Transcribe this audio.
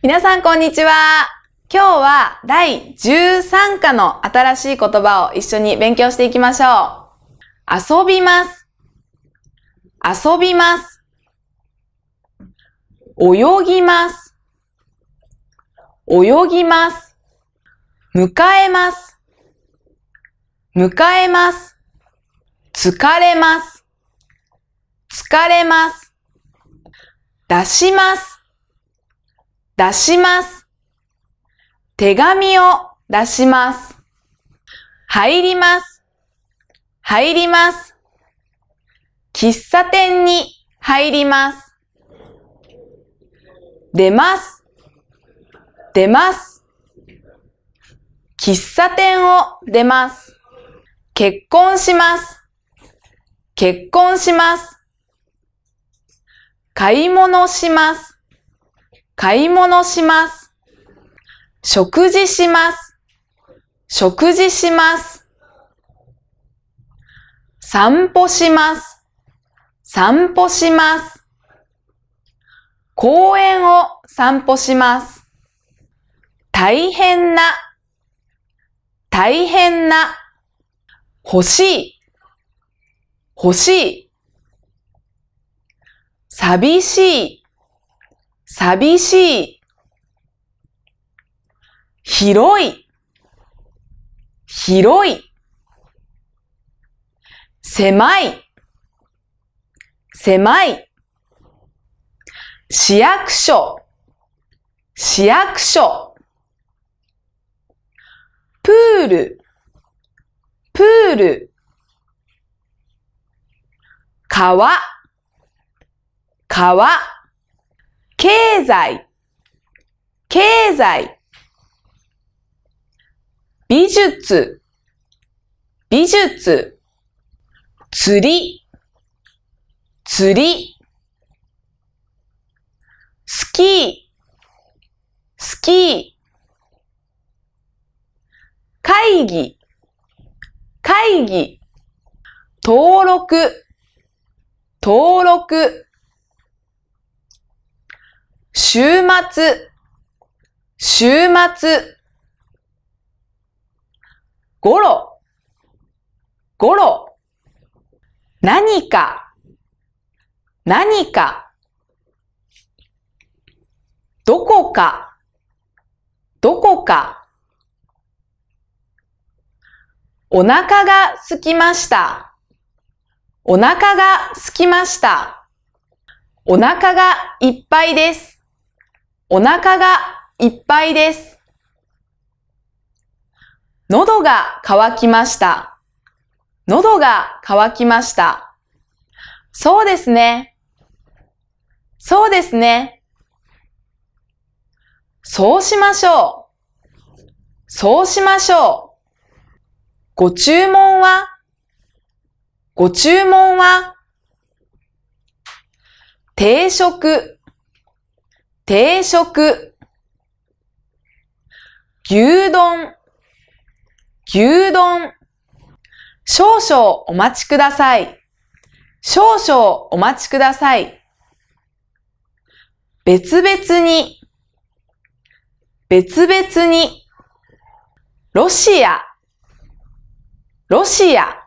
皆さんこんにちは。今日は第13課の新しい言葉を一緒に勉強していきましょう。遊びます。遊びます。泳ぎます。泳ぎます。迎えます。迎えます。疲れます。疲れます。出します。出します。手紙を出します。入ります。入ります。喫茶店に入ります。出ます。出ます。喫茶店を出ます。結婚します。結婚します。買い物します。買い物します。食事します。食事します。散歩します。散歩します。公園を散歩します。大変な、大変な、欲しい、欲しい、寂しい、寂しい、広い、広い、狭い、狭い、市役所、市役所、プール、プール、川、川、経済、経済。美術、美術。釣り、釣り。スキー、スキー。会議、会議。登録、登録。週末、週末。ごろ、ごろ。何か、何か。どこか、どこか。お腹が空きました。お腹が空きました。お腹がいっぱいです。お腹がいっぱいです。喉が渇きました。喉が渇きました。そうですね。そうですね。そうしましょう。そうしましょう。ご注文はご注文は定食定食、牛丼、牛丼、少々お待ちください。少々お待ちください。別々に、別々に、ロシア、ロシア、